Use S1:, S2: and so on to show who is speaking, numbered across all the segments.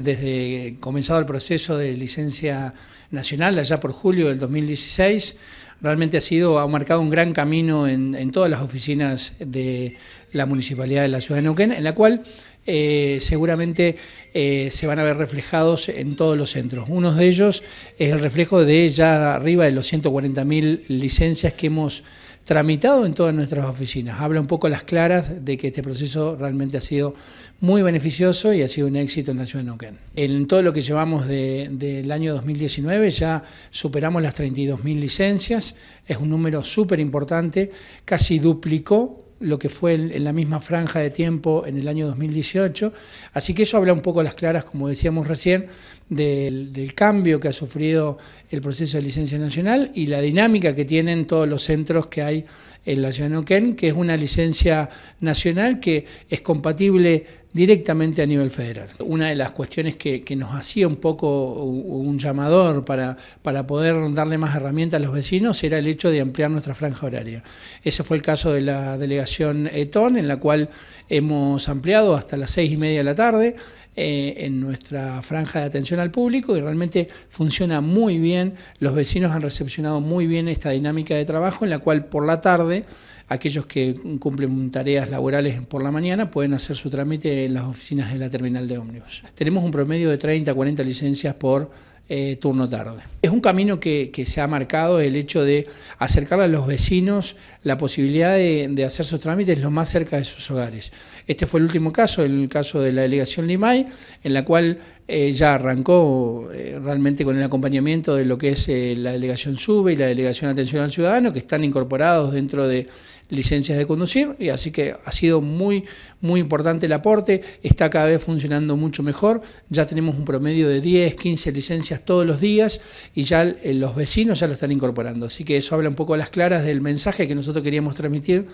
S1: Desde comenzado el proceso de licencia nacional, allá por julio del 2016, realmente ha sido, ha marcado un gran camino en, todas las oficinas de la Municipalidad de la Ciudad de Neuquén, en la cual eh, seguramente eh, se van a ver reflejados en todos los centros. Uno de ellos es el reflejo de ya arriba de los 140.000 licencias que hemos tramitado en todas nuestras oficinas. Habla un poco las claras de que este proceso realmente ha sido muy beneficioso y ha sido un éxito en la ciudad de Neuquén. En todo lo que llevamos del año 2019 ya superamos las 32.000 licencias, es un número súper importante, casi duplicó lo que fue en la misma franja de tiempo en el año 2018. Así que eso habla un poco a las claras, como decíamos recién, del, cambio que ha sufrido el proceso de licencia nacional y la dinámica que tienen todos los centros que hay en la ciudad de Neuquén, que es una licencia nacional que es compatible directamente a nivel federal. Una de las cuestiones que, nos hacía un poco un llamador para, para, poder darle más herramientas a los vecinos era el hecho de ampliar nuestra franja horaria. Ese fue el caso de la delegación Etón, en la cual hemos ampliado hasta las seis y media de la tarde eh, en nuestra franja de atención al público y realmente funciona muy bien. Los vecinos han recepcionado muy bien esta dinámica de trabajo en la cual por la tarde Aquellos que cumplen tareas laborales por la mañana pueden hacer su trámite en las oficinas de la terminal de ómnibus. Tenemos un promedio de 30 a 40 licencias por eh, turno tarde. Es un camino que, se ha marcado el hecho de acercar a los vecinos la posibilidad de, hacer sus trámites lo más cerca de sus hogares. Este fue el último caso, el caso de la delegación Limay, en la cual eh, ya arrancó eh, realmente con el acompañamiento de lo que es eh, la delegación SUBE y la delegación Atención al Ciudadano, que están incorporados dentro de licencias de conducir, y así que ha sido muy, muy importante el aporte, está cada vez funcionando mucho mejor, ya tenemos un promedio de 10, 15 licencias todos los días y ya los vecinos ya lo están incorporando, así que eso habla un poco a las claras del mensaje que nosotros queríamos transmitir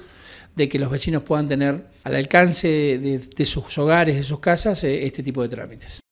S1: de que los vecinos puedan tener al alcance de sus hogares, de sus casas, este tipo de trámites.